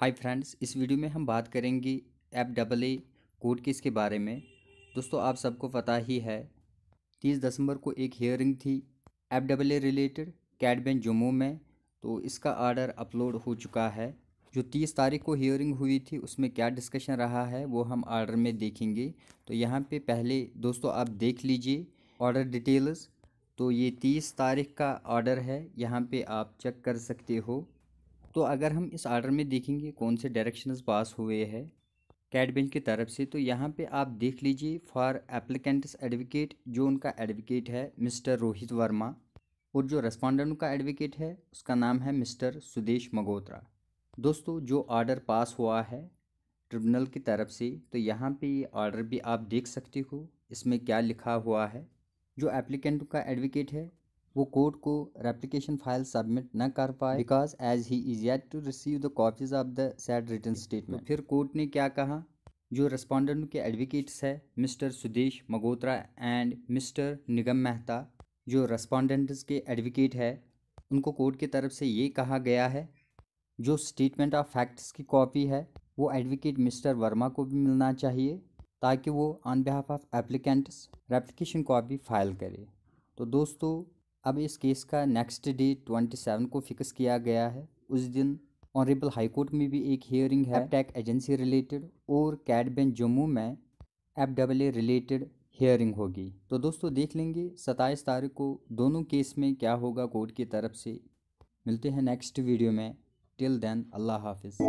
hi friends इस video में हम बात करेंगे F double A court case के बारे में दोस्तों आप सबको पता ही है तीस दिसंबर को एक हियरिंग थी एफ डबल ए रिलेटेड कैडबेन जम्मू में तो इसका आर्डर अपलोड हो चुका है जो तीस तारीख को हियरिंग हुई थी उसमें क्या डिस्कशन रहा है वो हम आर्डर में देखेंगे तो यहाँ पर पहले दोस्तों आप देख लीजिए ऑर्डर डिटेल्स तो ये तीस तारीख का ऑर्डर है यहाँ पर आप चेक कर सकते हो तो अगर हम इस आर्डर में देखेंगे कौन से डायरेक्शंस पास हुए हैं बेंच की तरफ से तो यहाँ पे आप देख लीजिए फॉर एप्लीकेंट्स एडवोकेट जो उनका एडवोकेट है मिस्टर रोहित वर्मा और जो रेस्पॉन्डेंट का एडवोकेट है उसका नाम है मिस्टर सुदेश मगोत्रा दोस्तों जो ऑर्डर पास हुआ है ट्रिब्यूनल की तरफ से तो यहाँ पे ये ऑर्डर भी आप देख सकते हो इसमें क्या लिखा हुआ है जो एप्लीकेंट का एडवोकेट है वो कोर्ट को रेप्लीकेशन फाइल सबमिट न कर पाए because as he is yet to receive the copies of the said return statement फिर कोर्ट ने क्या कहा जो रेस्पॉन्डेंट के एडवोकेट्स है mister Sudesh Magotra and mister Nigam Mehta जो रेस्पॉन्डेंट्स के एडवोकेट है उनको कोर्ट की तरफ से ये कहा गया है जो स्टेटमेंट ऑफ फैक्ट्स की कॉपी है वो एडवोकेट मिस्टर वर्मा को भी मिलना चाहिए ताकि वो on behalf of applicants replication copy file करे तो दोस्तों अब इस केस का नेक्स्ट डे ट्वेंटी सेवन को फिक्स किया गया है उस दिन ऑनरेबल हाईकोर्ट में भी एक हियरिंग है टैक एजेंसी रिलेटेड और कैडबेन जम्मू में F double A related hearing होगी तो दोस्तों देख लेंगे सत्ताईस तारीख को दोनों केस में क्या होगा कोर्ट की तरफ से मिलते हैं नेक्स्ट वीडियो में टिल देन अल्लाह हाफिज़